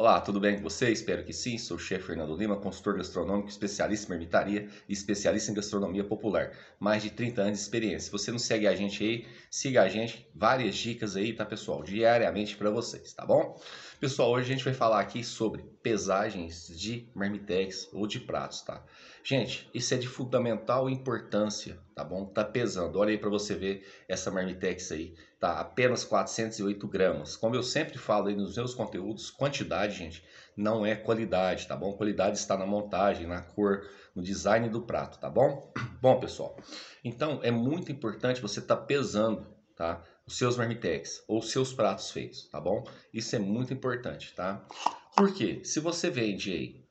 Olá, tudo bem com você? Espero que sim. Sou o chefe Fernando Lima, consultor gastronômico, especialista em ermitaria e especialista em gastronomia popular. Mais de 30 anos de experiência. Se você não segue a gente aí, siga a gente. Várias dicas aí, tá, pessoal? Diariamente para vocês, tá bom? Pessoal, hoje a gente vai falar aqui sobre pesagens de marmitex ou de pratos, tá? Gente, isso é de fundamental importância, tá bom? Tá pesando. Olha aí para você ver essa marmitex aí, tá? Apenas 408 gramas. Como eu sempre falo aí nos meus conteúdos, quantidade gente, não é qualidade, tá bom? Qualidade está na montagem, na cor, no design do prato, tá bom? Bom, pessoal, então é muito importante você estar tá pesando, tá? Os seus marmitex ou seus pratos feitos, tá bom? Isso é muito importante, tá? Porque se você vende aí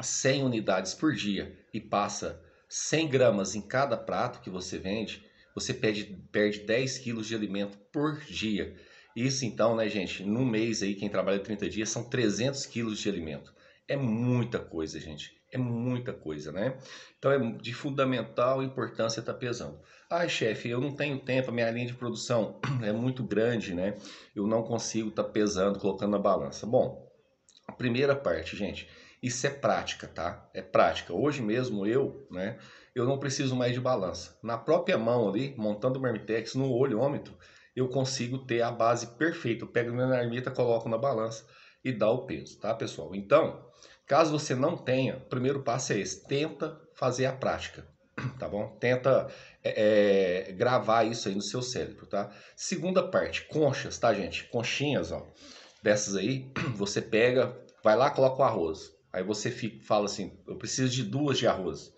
100 unidades por dia e passa 100 gramas em cada prato que você vende, você perde, perde 10 quilos de alimento por dia. Isso então, né, gente, num mês aí, quem trabalha 30 dias, são 300 quilos de alimento. É muita coisa, gente. É muita coisa, né? Então é de fundamental importância estar tá pesando. Ai, chefe, eu não tenho tempo, a minha linha de produção é muito grande, né? Eu não consigo estar tá pesando, colocando na balança. Bom, a primeira parte, gente, isso é prática, tá? É prática. Hoje mesmo eu, né, eu não preciso mais de balança. Na própria mão ali, montando o Mermitex no olhômetro, eu consigo ter a base perfeita. Eu pego minha marmita, coloco na balança e dá o peso, tá, pessoal? Então, caso você não tenha, o primeiro passo é esse: tenta fazer a prática, tá bom? Tenta é, é gravar isso aí no seu cérebro, tá? Segunda parte, conchas, tá, gente? Conchinhas, ó. Dessas aí, você pega, vai lá, coloca o arroz. Aí você fica, fala assim: eu preciso de duas de arroz.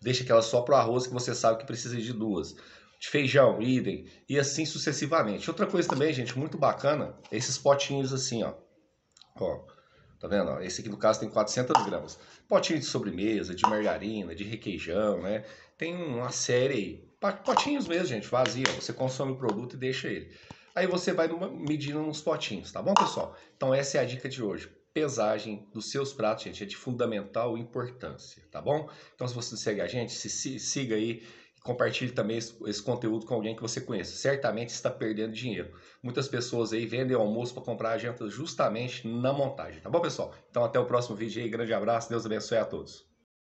Deixa aquela só pro arroz que você sabe que precisa de duas de feijão, idem, e assim sucessivamente. Outra coisa também, gente, muito bacana, é esses potinhos assim, ó. Ó, tá vendo? Esse aqui no caso tem 400 gramas. Potinho de sobremesa, de margarina, de requeijão, né? Tem uma série aí. Potinhos mesmo, gente, vazio. Você consome o produto e deixa ele. Aí você vai medindo nos potinhos, tá bom, pessoal? Então essa é a dica de hoje pesagem dos seus pratos, gente, é de fundamental importância, tá bom? Então, se você segue a gente, se siga aí compartilhe também esse, esse, conteúdo com alguém que você conheça. Certamente está perdendo dinheiro. Muitas pessoas aí vendem almoço para comprar a janta justamente na montagem, tá bom, pessoal? Então até o próximo vídeo aí, grande abraço, Deus abençoe a todos.